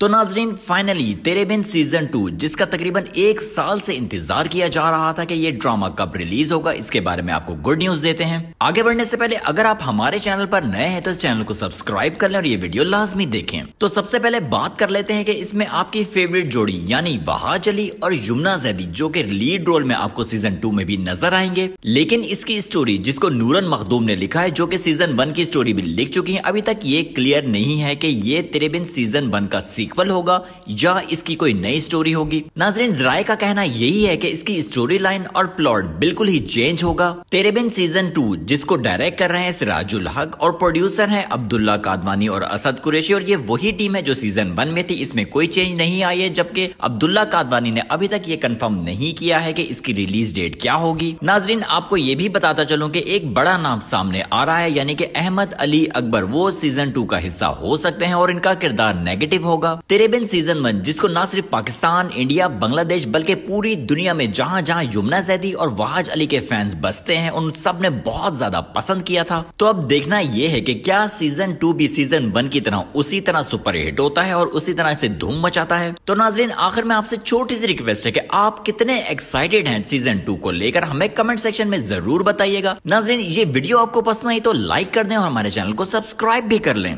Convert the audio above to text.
तो नाजरीन फाइनली तेरे बिन सीजन टू जिसका तकरीबन एक साल से इंतजार किया जा रहा था कि ये ड्रामा कब रिलीज होगा इसके बारे में आपको गुड न्यूज देते हैं आगे बढ़ने से पहले अगर आप हमारे चैनल पर नए हैं तो चैनल को सब्सक्राइब कर लें और ये वीडियो लाजमी देखें तो सबसे पहले बात कर लेते हैं कि इसमें आपकी फेवरेट जोड़ी यानी बहाज अली और यमुना जैदी जो की लीड रोल में आपको सीजन टू में भी नजर आएंगे लेकिन इसकी स्टोरी जिसको नूरन मखदूम ने लिखा है जो की सीजन वन की स्टोरी भी लिख चुकी है अभी तक ये क्लियर नहीं है की ये तेरे बिन सीजन वन का सीक्वल होगा या इसकी कोई नई स्टोरी होगी नाजरीन जराय का कहना यही है कि इसकी स्टोरी लाइन और प्लॉट बिल्कुल ही चेंज होगा तेरे बिन सीजन टू जिसको डायरेक्ट कर रहे हैं सिराजुल हक और प्रोड्यूसर हैं अब्दुल्ला कादवानी और असद कुरेशी और ये वही टीम है जो सीजन वन में थी इसमें कोई चेंज नहीं आई है जबकि अब्दुल्ला कादवानी ने अभी तक ये कंफर्म नहीं किया है कि इसकी रिलीज डेट क्या होगी नाजरीन आपको ये भी बताता चलूं कि एक बड़ा नाम सामने आ रहा है यानी कि अहमद अली अकबर वो सीजन टू का हिस्सा हो सकते हैं और इनका किरदार नेगेटिव होगा तेरेबिन सीजन वन जिसको न सिर्फ पाकिस्तान इंडिया बांग्लादेश बल्कि पूरी दुनिया में जहां जहां यमुना जैदी और वहाज अली के फैंस बसते हैं उन सब ने बहुत ज्यादा पसंद किया था तो अब देखना यह है कि क्या सीजन टू भी सीजन वन की तरह उसी तरह सुपरहिट होता है और उसी तरह से धूम मचाता है तो नाजरीन आखिर में आपसे छोटी सी रिक्वेस्ट है की आप कितने एक्साइटेड है सीजन टू को लेकर हमें कमेंट सेक्शन में जरूर बताइएगा नाजरीन ये वीडियो आपको पसंद आई तो लाइक कर दें और हमारे चैनल को सब्सक्राइब भी कर लें